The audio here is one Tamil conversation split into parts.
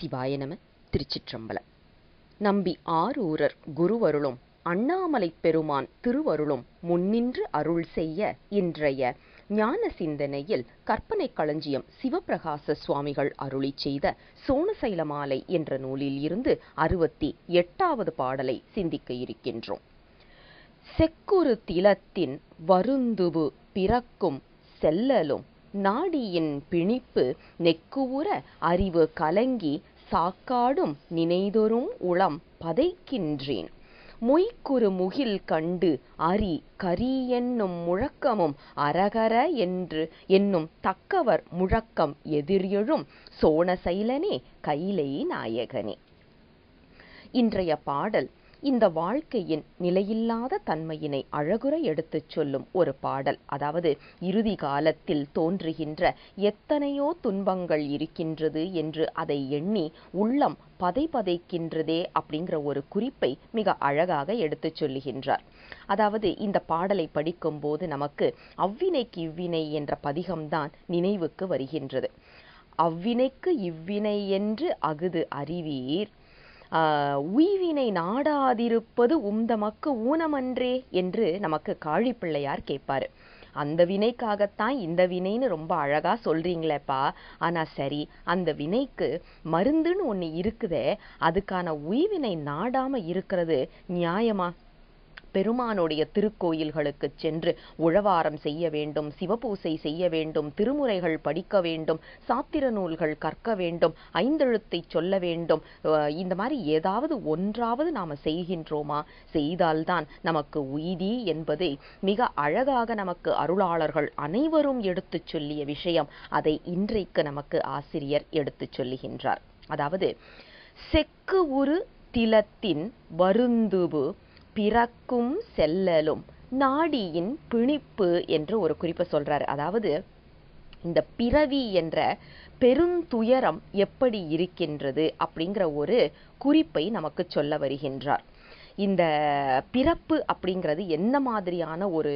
சிவாய நம திருச்சிற்றம்பலம் நம்பி ஆரூரர் குருவருளும் அண்ணாமலை பெருமான் திருவருளும் முன்னின்று அருள் செய்ய இன்றைய ஞான சிந்தனையில் கற்பனை களஞ்சியம் சிவபிரகாச சுவாமிகள் அருளி செய்த மாலை என்ற நூலில் இருந்து அறுபத்தி எட்டாவது பாடலை சிந்திக்க இருக்கின்றோம் செக்குறு திலத்தின் வருந்துவு பிறக்கும் செல்லலும் நாடியின் பிணிப்பு நெக்குவுற அறிவு கலங்கி சாக்காடும் நினைதொரும் உளம் பதைக்கின்றேன் மொய்க்குறு முகில் கண்டு அரி கரி என்னும் முழக்கமும் அரகர என்று என்னும் தக்கவர் முழக்கம் எதிர்எழும் சோணசைலனே கைலை நாயகனே இன்றைய பாடல் இந்த வாழ்க்கையின் நிலையில்லாத தன்மையினை அழகுற எடுத்துச் சொல்லும் ஒரு பாடல் அதாவது இறுதி காலத்தில் தோன்றுகின்ற எத்தனையோ துன்பங்கள் இருக்கின்றது என்று அதை எண்ணி உள்ளம் பதை பதைக்கின்றதே அப்படிங்கிற ஒரு குறிப்பை மிக அழகாக எடுத்துச் சொல்லுகின்றார் அதாவது இந்த பாடலை படிக்கும்போது நமக்கு அவ்வினைக்கு இவ்வினை என்ற பதிகம்தான் நினைவுக்கு வருகின்றது அவ்வினைக்கு இவ்வினை என்று அகுது அறிவீர் உய்வினை நாடாதிருப்பது உம்தமக்கு ஊனமன்றே என்று நமக்கு காழிப்பிள்ளையார் கேட்பார் அந்த வினைக்காகத்தான் இந்த வினைன்னு ரொம்ப அழகாக சொல்கிறீங்களேப்பா ஆனால் சரி அந்த வினைக்கு மருந்துன்னு ஒன்று இருக்குதே அதுக்கான உய்வினை நாடாமல் இருக்கிறது நியாயமா பெருமானுடைய திருக்கோயில்களுக்கு சென்று உழவாரம் செய்ய வேண்டும் சிவபூசை செய்ய வேண்டும் திருமுறைகள் படிக்க வேண்டும் சாத்திர நூல்கள் கற்க வேண்டும் ஐந்தெழுத்தை சொல்ல வேண்டும் இந்த மாதிரி ஏதாவது ஒன்றாவது நாம் செய்கின்றோமா செய்தால்தான் நமக்கு உய்தி என்பதை மிக அழகாக நமக்கு அருளாளர்கள் அனைவரும் எடுத்துச் சொல்லிய விஷயம் அதை இன்றைக்கு நமக்கு ஆசிரியர் எடுத்துச் சொல்லுகின்றார் அதாவது செக்கு உரு திலத்தின் வருந்துபு பிறக்கும் செல்லலும் நாடியின் பிணிப்பு என்று ஒரு குறிப்பை சொல்றாரு அதாவது இந்த பிறவி என்ற பெருந்துயரம் எப்படி இருக்கின்றது அப்படிங்கிற ஒரு குறிப்பை நமக்கு சொல்ல வருகின்றார் இந்த பிறப்பு அப்படிங்கிறது என்ன மாதிரியான ஒரு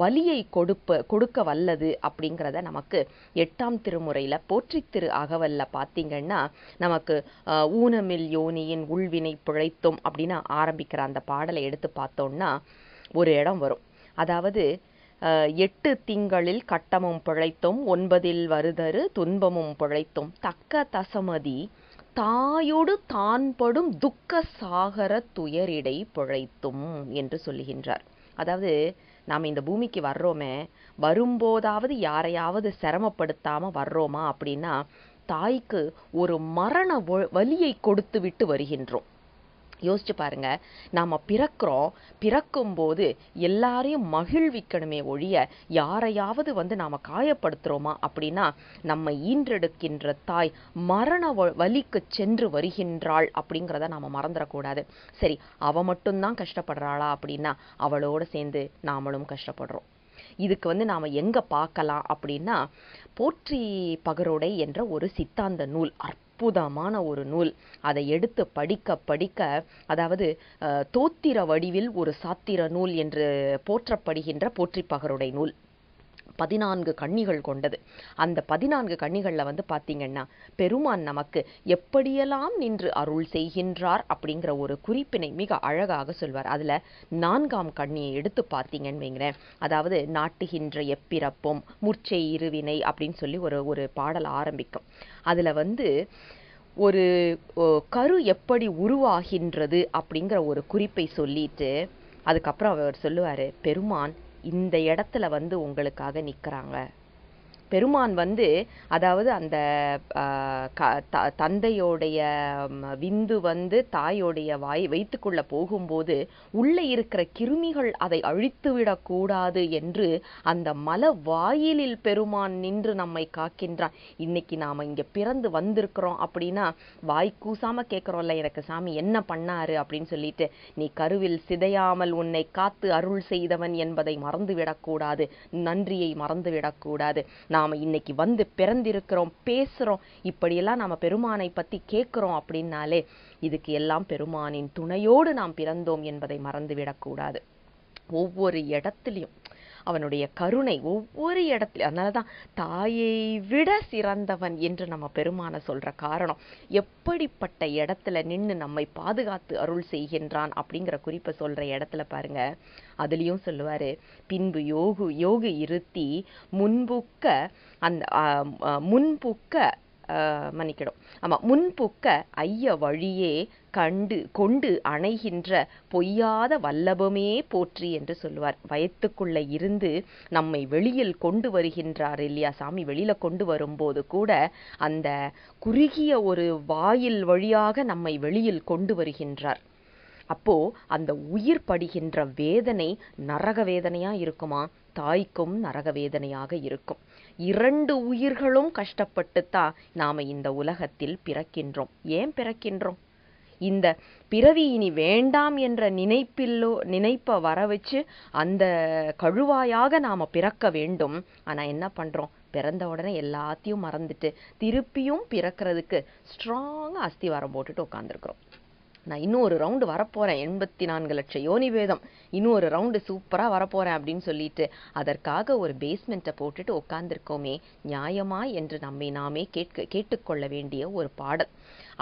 வலியை கொடுப்ப கொடுக்க வல்லது அப்படிங்கிறத நமக்கு எட்டாம் திருமுறையில் போற்றி திரு அகவல்ல பார்த்தீங்கன்னா நமக்கு ஊனமில் யோனியின் உள்வினை பிழைத்தோம் அப்படின்னு ஆரம்பிக்கிற அந்த பாடலை எடுத்து பார்த்தோம்னா ஒரு இடம் வரும் அதாவது எட்டு திங்களில் கட்டமும் பிழைத்தும் ஒன்பதில் வருதரு துன்பமும் பிழைத்தும் தக்க தசமதி தாயொடு தான் படும் துக்க சாகர துயரிடை பிழைத்தும் என்று சொல்லுகின்றார் அதாவது நாம் இந்த பூமிக்கு வர்றோமே வரும்போதாவது யாரையாவது சிரமப்படுத்தாமல் வர்றோமா அப்படின்னா தாய்க்கு ஒரு மரண வலியை கொடுத்து விட்டு வருகின்றோம் யோசிச்சு பாருங்க நாம் பிறக்கிறோம் பிறக்கும்போது எல்லாரையும் மகிழ்விக்கணுமே ஒழிய யாரையாவது வந்து நாம் காயப்படுத்துகிறோமா அப்படின்னா நம்ம ஈன்றெடுக்கின்ற தாய் மரண வழிக்கு சென்று வருகின்றாள் அப்படிங்கிறத நாம் மறந்துடக்கூடாது சரி அவள் மட்டும்தான் கஷ்டப்படுறாளா அப்படின்னா அவளோடு சேர்ந்து நாமளும் கஷ்டப்படுறோம் இதுக்கு வந்து நாம் எங்கே பார்க்கலாம் அப்படின்னா போற்றி பகரோடை என்ற ஒரு சித்தாந்த நூல் அற்ப அற்புதமான ஒரு நூல் அதை எடுத்து படிக்க படிக்க அதாவது தோத்திர வடிவில் ஒரு சாத்திர நூல் என்று போற்றப்படுகின்ற போற்றிப்பகருடைய நூல் பதினான்கு கண்ணிகள் கொண்டது அந்த பதினான்கு கண்ணிகளில் வந்து பார்த்தீங்கன்னா பெருமான் நமக்கு எப்படியெல்லாம் நின்று அருள் செய்கின்றார் அப்படிங்கிற ஒரு குறிப்பினை மிக அழகாக சொல்வார் அதில் நான்காம் கண்ணியை எடுத்து பார்த்தீங்கன்னு வைங்களேன் அதாவது நாட்டுகின்ற எப்பிறப்பும் முர்ச்சை இருவினை அப்படின்னு சொல்லி ஒரு ஒரு பாடல் ஆரம்பிக்கும் அதில் வந்து ஒரு கரு எப்படி உருவாகின்றது அப்படிங்கிற ஒரு குறிப்பை சொல்லிட்டு அதுக்கப்புறம் அவர் சொல்லுவார் பெருமான் இந்த இடத்துல வந்து உங்களுக்காக நிற்கிறாங்க பெருமான் வந்து அதாவது அந்த க த தந்தையோடைய விந்து வந்து தாயோடைய வாய் வைத்துக்குள்ள போகும்போது உள்ளே இருக்கிற கிருமிகள் அதை அழித்து விடக்கூடாது என்று அந்த மல வாயிலில் பெருமான் நின்று நம்மை காக்கின்றான் இன்னைக்கு நாம் இங்கே பிறந்து வந்திருக்கிறோம் அப்படின்னா வாய் கூசாமல் கேட்குறோம்ல எனக்கு சாமி என்ன பண்ணாரு அப்படின்னு சொல்லிட்டு நீ கருவில் சிதையாமல் உன்னை காத்து அருள் செய்தவன் என்பதை மறந்துவிடக்கூடாது நன்றியை மறந்துவிடக்கூடாது நாம் இன்னைக்கு வந்து பிறந்திருக்கிறோம் பேசுகிறோம் இப்படியெல்லாம் நாம் பெருமானை பற்றி கேட்குறோம் அப்படின்னாலே இதுக்கு எல்லாம் பெருமானின் துணையோடு நாம் பிறந்தோம் என்பதை மறந்துவிடக்கூடாது ஒவ்வொரு இடத்துலையும் அவனுடைய கருணை ஒவ்வொரு இடத்துல அதனால தான் தாயை விட சிறந்தவன் என்று நம்ம பெருமான சொல்கிற காரணம் எப்படிப்பட்ட இடத்துல நின்று நம்மை பாதுகாத்து அருள் செய்கின்றான் அப்படிங்கிற குறிப்பை சொல்கிற இடத்துல பாருங்க அதுலேயும் சொல்லுவார் பின்பு யோகு யோகு இருத்தி முன்புக்க அந்த முன்புக்க மன்னிக்கிடும் ஆமாம் முன்புக்க ஐய வழியே கண்டு கொண்டு அணைகின்ற பொய்யாத வல்லபமே போற்றி என்று சொல்லுவார் வயத்துக்குள்ளே இருந்து நம்மை வெளியில் கொண்டு வருகின்றார் இல்லையா சாமி வெளியில் கொண்டு வரும்போது கூட அந்த குறுகிய ஒரு வாயில் வழியாக நம்மை வெளியில் கொண்டு வருகின்றார் அப்போ அந்த உயிர் படுகின்ற வேதனை நரக வேதனையா இருக்குமா தாய்க்கும் நரக வேதனையாக இருக்கும் இரண்டு உயிர்களும் கஷ்டப்பட்டுத்தான் நாம இந்த உலகத்தில் பிறக்கின்றோம் ஏன் பிறக்கின்றோம் இந்த பிறவி இனி வேண்டாம் என்ற நினைப்பில்லோ நினைப்பை வர வச்சு அந்த கழுவாயாக நாம பிறக்க வேண்டும் ஆனால் என்ன பண்றோம் பிறந்த உடனே எல்லாத்தையும் மறந்துட்டு திருப்பியும் பிறக்கிறதுக்கு ஸ்ட்ராங்காக அஸ்திவாரம் போட்டுட்டு உட்காந்துருக்குறோம் நான் இன்னும் ஒரு ரவுண்டு வரப்போகிறேன் எண்பத்தி நான்கு லட்சம் யோனி வேதம் இன்னும் ஒரு ரவுண்டு சூப்பராக வரப்போகிறேன் அப்படின்னு சொல்லிட்டு அதற்காக ஒரு பேஸ்மெண்ட்டை போட்டுட்டு உட்காந்துருக்கோமே நியாயமா என்று நம்மை நாமே கேட்க கேட்டுக்கொள்ள வேண்டிய ஒரு பாடல்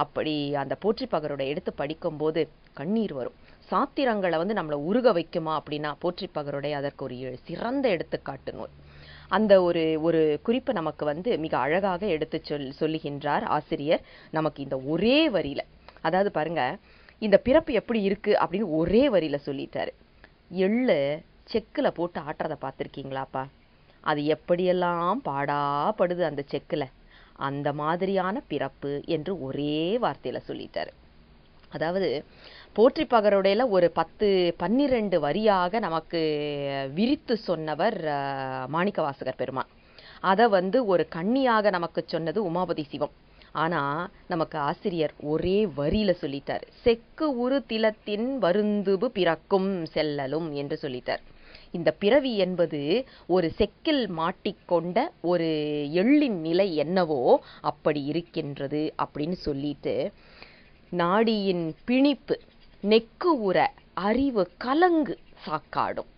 அப்படி அந்த போற்றி பகரோட எடுத்து படிக்கும்போது கண்ணீர் வரும் சாத்திரங்களை வந்து நம்மளை உருக வைக்குமா அப்படின்னா போற்றி அதற்கு ஒரு சிறந்த எடுத்துக்காட்டு நூல் அந்த ஒரு ஒரு குறிப்பை நமக்கு வந்து மிக அழகாக எடுத்து சொல் சொல்லுகின்றார் ஆசிரியர் நமக்கு இந்த ஒரே வரியில் அதாவது பாருங்க இந்த பிறப்பு எப்படி இருக்கு அப்படின்னு ஒரே வரியில சொல்லிட்டாரு எள்ளு செக்கில் போட்டு ஆட்டுறதை பார்த்துருக்கீங்களாப்பா அது எப்படியெல்லாம் பாடாப்படுது அந்த செக்கில் அந்த மாதிரியான பிறப்பு என்று ஒரே வார்த்தையில் சொல்லிட்டாரு அதாவது போற்றி பகருடையில ஒரு பத்து பன்னிரண்டு வரியாக நமக்கு விரித்து சொன்னவர் மாணிக்கவாசகர் பெருமான் அதை வந்து ஒரு கண்ணியாக நமக்கு சொன்னது உமாபதி சிவம் ஆனால் நமக்கு ஆசிரியர் ஒரே வரியில் சொல்லிட்டார் செக்கு உரு திலத்தின் வருந்துபு பிறக்கும் செல்லலும் என்று சொல்லிட்டார் இந்த பிறவி என்பது ஒரு செக்கில் மாட்டிக்கொண்ட ஒரு எள்ளின் நிலை என்னவோ அப்படி இருக்கின்றது அப்படின்னு சொல்லிட்டு நாடியின் பிணிப்பு நெக்கு உர அறிவு கலங்கு சாக்காடும்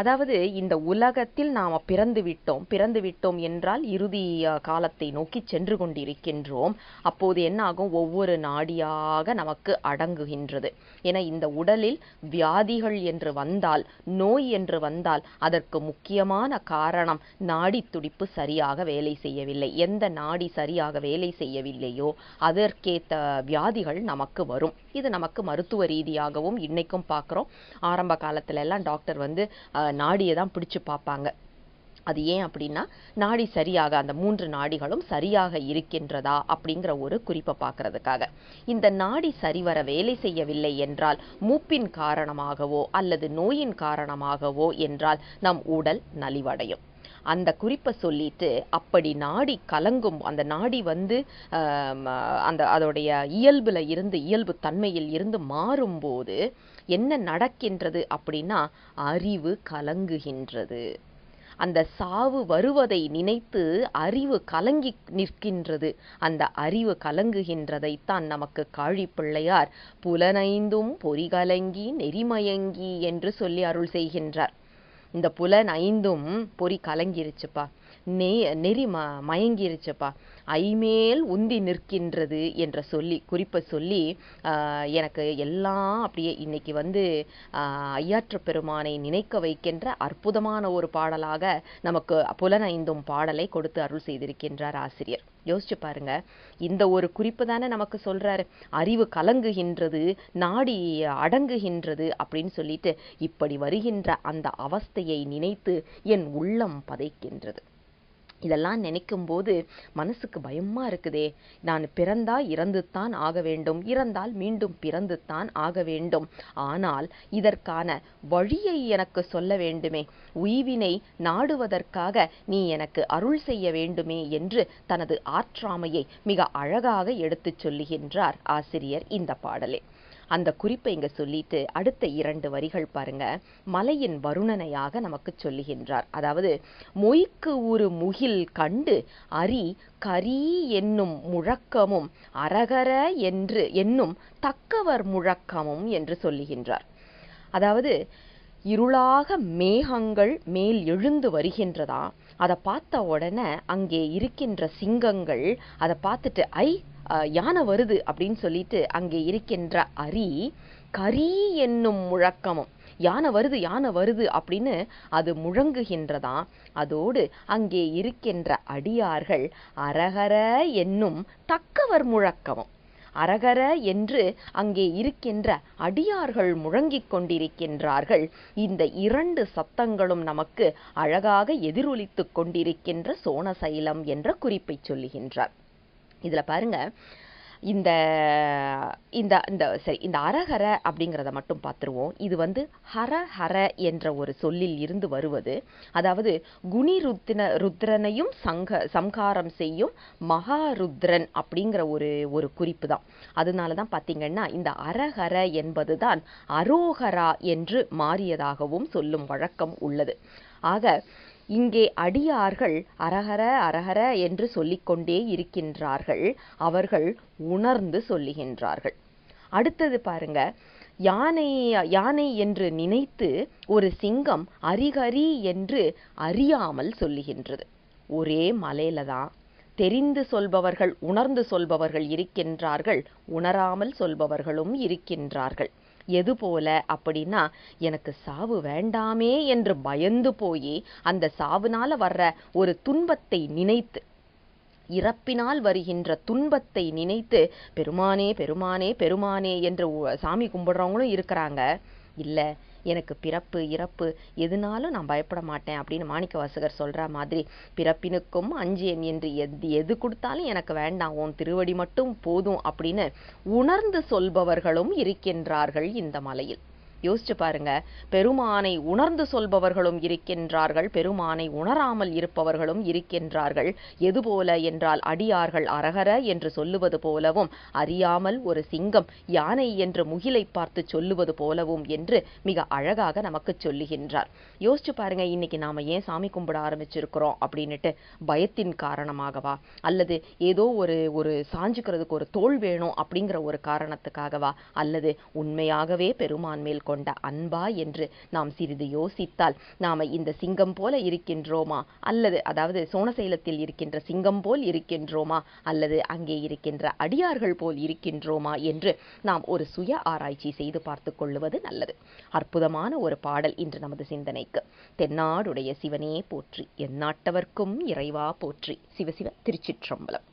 அதாவது இந்த உலகத்தில் நாம் பிறந்து விட்டோம் பிறந்து விட்டோம் என்றால் இறுதி காலத்தை நோக்கி சென்று கொண்டிருக்கின்றோம் அப்போது என்னாகும் ஒவ்வொரு நாடியாக நமக்கு அடங்குகின்றது என இந்த உடலில் வியாதிகள் என்று வந்தால் நோய் என்று வந்தால் அதற்கு முக்கியமான காரணம் நாடி துடிப்பு சரியாக வேலை செய்யவில்லை எந்த நாடி சரியாக வேலை செய்யவில்லையோ அதற்கேற்ற வியாதிகள் நமக்கு வரும் இது நமக்கு மருத்துவ ரீதியாகவும் இன்னைக்கும் பார்க்குறோம் ஆரம்ப காலத்துல எல்லாம் டாக்டர் வந்து நாடியை தான் பிடிச்சு பார்ப்பாங்க அது ஏன் அப்படின்னா நாடி சரியாக அந்த மூன்று நாடிகளும் சரியாக இருக்கின்றதா அப்படிங்கிற ஒரு குறிப்பை பார்க்கறதுக்காக இந்த நாடி சரிவர வேலை செய்யவில்லை என்றால் மூப்பின் காரணமாகவோ அல்லது நோயின் காரணமாகவோ என்றால் நம் உடல் நலிவடையும் அந்த குறிப்பை சொல்லிட்டு அப்படி நாடி கலங்கும் அந்த நாடி வந்து அந்த அதோடைய இயல்பில் இருந்து இயல்பு தன்மையில் இருந்து மாறும்போது என்ன நடக்கின்றது அப்படின்னா அறிவு கலங்குகின்றது அந்த சாவு வருவதை நினைத்து அறிவு கலங்கி நிற்கின்றது அந்த அறிவு கலங்குகின்றதைத்தான் நமக்கு காழிப்பிள்ளையார் புலனைந்தும் பொறிகலங்கி நெறிமயங்கி என்று சொல்லி அருள் செய்கின்றார் இந்த புலன் ஐந்தும் பொறி கலங்கிருச்சுப்பா நெ நெறி ம மயங்கிருச்சுப்பா ஐமேல் உந்தி நிற்கின்றது என்ற சொல்லி குறிப்பை சொல்லி எனக்கு எல்லாம் அப்படியே இன்னைக்கு வந்து ஐயாற்று பெருமானை நினைக்க வைக்கின்ற அற்புதமான ஒரு பாடலாக நமக்கு புலனைந்தும் பாடலை கொடுத்து அருள் செய்திருக்கின்றார் ஆசிரியர் யோசிச்சு பாருங்க இந்த ஒரு குறிப்பு தானே நமக்கு சொல்றாரு அறிவு கலங்குகின்றது நாடி அடங்குகின்றது அப்படின்னு சொல்லிட்டு இப்படி வருகின்ற அந்த அவஸ்தையை நினைத்து என் உள்ளம் பதைக்கின்றது இதெல்லாம் நினைக்கும் போது மனசுக்கு பயமாக இருக்குதே நான் பிறந்தா இறந்துத்தான் ஆக வேண்டும் இறந்தால் மீண்டும் பிறந்துத்தான் ஆக வேண்டும் ஆனால் இதற்கான வழியை எனக்கு சொல்ல வேண்டுமே உய்வினை நாடுவதற்காக நீ எனக்கு அருள் செய்ய வேண்டுமே என்று தனது ஆற்றாமையை மிக அழகாக எடுத்துச் சொல்லுகின்றார் ஆசிரியர் இந்த பாடலே அந்த குறிப்பை இங்கே சொல்லிட்டு அடுத்த இரண்டு வரிகள் பாருங்க மலையின் வருணனையாக நமக்கு சொல்லுகின்றார் அதாவது மொய்க்கு ஒரு முகில் கண்டு அரி கரி என்னும் முழக்கமும் அரகர என்று என்னும் தக்கவர் முழக்கமும் என்று சொல்லுகின்றார் அதாவது இருளாக மேகங்கள் மேல் எழுந்து வருகின்றதா அதை பார்த்த உடனே அங்கே இருக்கின்ற சிங்கங்கள் அதை பார்த்துட்டு ஐ யானை வருது அப்படின்னு சொல்லிட்டு அங்கே இருக்கின்ற அரி கரி என்னும் முழக்கமும் யானை வருது யானை வருது அப்படின்னு அது முழங்குகின்றதாம் அதோடு அங்கே இருக்கின்ற அடியார்கள் அரகர என்னும் தக்கவர் முழக்கமும் அரகர என்று அங்கே இருக்கின்ற அடியார்கள் முழங்கிக் கொண்டிருக்கின்றார்கள் இந்த இரண்டு சத்தங்களும் நமக்கு அழகாக எதிரொலித்துக் கொண்டிருக்கின்ற சோனசைலம் என்ற குறிப்பை சொல்லுகின்றார் இதில் பாருங்கள் இந்த இந்த இந்த சரி இந்த அரஹர அப்படிங்கிறத மட்டும் பார்த்துருவோம் இது வந்து ஹர ஹர என்ற ஒரு சொல்லில் இருந்து வருவது அதாவது குணி ருத்தின ருத்ரனையும் சங்க சம்காரம் செய்யும் மகாருத்ரன் அப்படிங்கிற ஒரு ஒரு குறிப்பு தான் அதனால தான் பார்த்தீங்கன்னா இந்த அரஹர என்பது தான் அரோகரா என்று மாறியதாகவும் சொல்லும் வழக்கம் உள்ளது ஆக இங்கே அடியார்கள் அரஹர அரஹர என்று சொல்லிக்கொண்டே இருக்கின்றார்கள் அவர்கள் உணர்ந்து சொல்லுகின்றார்கள் அடுத்தது பாருங்க யானை யானை என்று நினைத்து ஒரு சிங்கம் அரிகரி என்று அறியாமல் சொல்லுகின்றது ஒரே மலையில தான் தெரிந்து சொல்பவர்கள் உணர்ந்து சொல்பவர்கள் இருக்கின்றார்கள் உணராமல் சொல்பவர்களும் இருக்கின்றார்கள் எது போல அப்படின்னா எனக்கு சாவு வேண்டாமே என்று பயந்து போய் அந்த சாவுனால வர்ற ஒரு துன்பத்தை நினைத்து இறப்பினால் வருகின்ற துன்பத்தை நினைத்து பெருமானே பெருமானே பெருமானே என்று சாமி கும்பிடுறவங்களும் இருக்கிறாங்க இல்லை எனக்கு பிறப்பு இறப்பு எதுனாலும் நான் பயப்பட மாட்டேன் அப்படின்னு மாணிக்க வாசகர் சொல்கிற மாதிரி பிறப்பினுக்கும் அஞ்சு என் என்று எது எது கொடுத்தாலும் எனக்கு வேண்டாம் உன் திருவடி மட்டும் போதும் அப்படின்னு உணர்ந்து சொல்பவர்களும் இருக்கின்றார்கள் இந்த மலையில் யோசிச்சு பாருங்க பெருமானை உணர்ந்து சொல்பவர்களும் இருக்கின்றார்கள் பெருமானை உணராமல் இருப்பவர்களும் இருக்கின்றார்கள் எதுபோல என்றால் அடியார்கள் அரகர என்று சொல்லுவது போலவும் அறியாமல் ஒரு சிங்கம் யானை என்று முகிலை பார்த்து சொல்லுவது போலவும் என்று மிக அழகாக நமக்கு சொல்லுகின்றார் யோசிச்சு பாருங்க இன்னைக்கு நாம ஏன் சாமி கும்பிட ஆரம்பிச்சிருக்கிறோம் அப்படின்னுட்டு பயத்தின் காரணமாகவா அல்லது ஏதோ ஒரு ஒரு சாஞ்சுக்கிறதுக்கு ஒரு தோல் வேணும் அப்படிங்கிற ஒரு காரணத்துக்காகவா அல்லது உண்மையாகவே பெருமான் மேல் கொண்ட அன்பா என்று நாம் சிறிது யோசித்தால் நாம இந்த சிங்கம் போல இருக்கின்றோமா அல்லது அதாவது சோனசைலத்தில் இருக்கின்ற சிங்கம் போல் இருக்கின்றோமா அல்லது அங்கே இருக்கின்ற அடியார்கள் போல் இருக்கின்றோமா என்று நாம் ஒரு சுய ஆராய்ச்சி செய்து பார்த்து கொள்வது நல்லது அற்புதமான ஒரு பாடல் இன்று நமது சிந்தனைக்கு தென்னாடுடைய சிவனே போற்றி எந்நாட்டவர்க்கும் இறைவா போற்றி சிவசிவ திருச்சிற்றம்பலம்